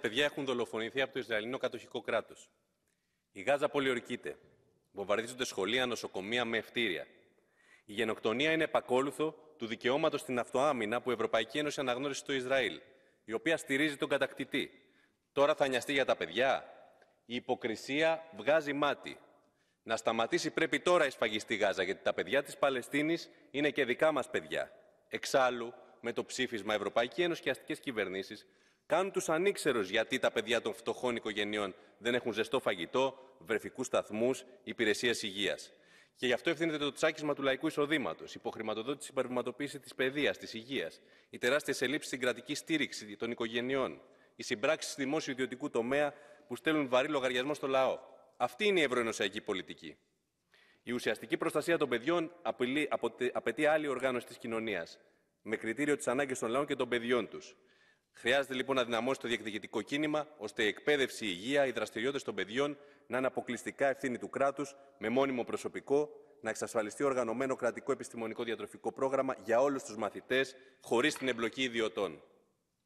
παιδιά έχουν δολοφονηθεί από το Ισραηλινό κατοχικό κράτος. Η Γάζα πολιορκείται. Βομβαρδίζονται σχολεία, νοσοκομεία με ευτήρια. Η γενοκτονία είναι επακόλουθο του δικαιώματος στην αυτοάμυνα που η Ευρωπαϊκή Ένωση αναγνώρισε στο Ισραήλ, η οποία στηρίζει τον κατακτητή. Τώρα θα νοιαστεί για τα παιδιά. Η υποκρισία βγάζει μάτι. Να σταματήσει πρέπει τώρα η στη Γάζα, γιατί τα παιδιά της Παλαιστίνης είναι και δικά μας παιδιά. Εξάλλου, με το ψήφισμα Ευρωπαϊκή Ένωση και αστικές κυβερνήσεις Κάνουν τους ανήξερους γιατί τα παιδιά των φτωχών οικογενειών δεν έχουν ζεστό φαγητό, βρεφικούς σταθμούς, υπηρεσίες υγείας. Και γι' αυτό ευθύνεται το τσάκισμα του λαϊκού εισοδήματος, η υποχρηματοδότηση υπερβηματοποίηση της παιδείας, της υγείας, οι τεράστιες ελλείψεις στην κρατική στήριξη των οικογενειών, οι συμπραξει δημόσιου δημόσιο-ιδιωτικού τομέα που στέλνουν βαρύ λογαριασμό στο λαό. Αυτή είναι η ευρωενωσιακή πολιτική. Η ουσιαστική προστασία των παιδιών απαιτεί άλλη οργάνωση της κοινωνίας, με κριτήριο τι ανάγκε των λαών και των παιδιών τους. Χρειάζεται λοιπόν να δυναμώσει το διεκδικητικό κίνημα, ώστε η εκπαίδευση, η υγεία, οι δραστηριότητες των παιδιών να είναι αποκλειστικά ευθύνη του κράτους, με μόνιμο προσωπικό, να εξασφαλιστεί οργανωμένο κρατικό επιστημονικό διατροφικό πρόγραμμα για όλους τους μαθητές, χωρίς την εμπλοκή ιδιωτών.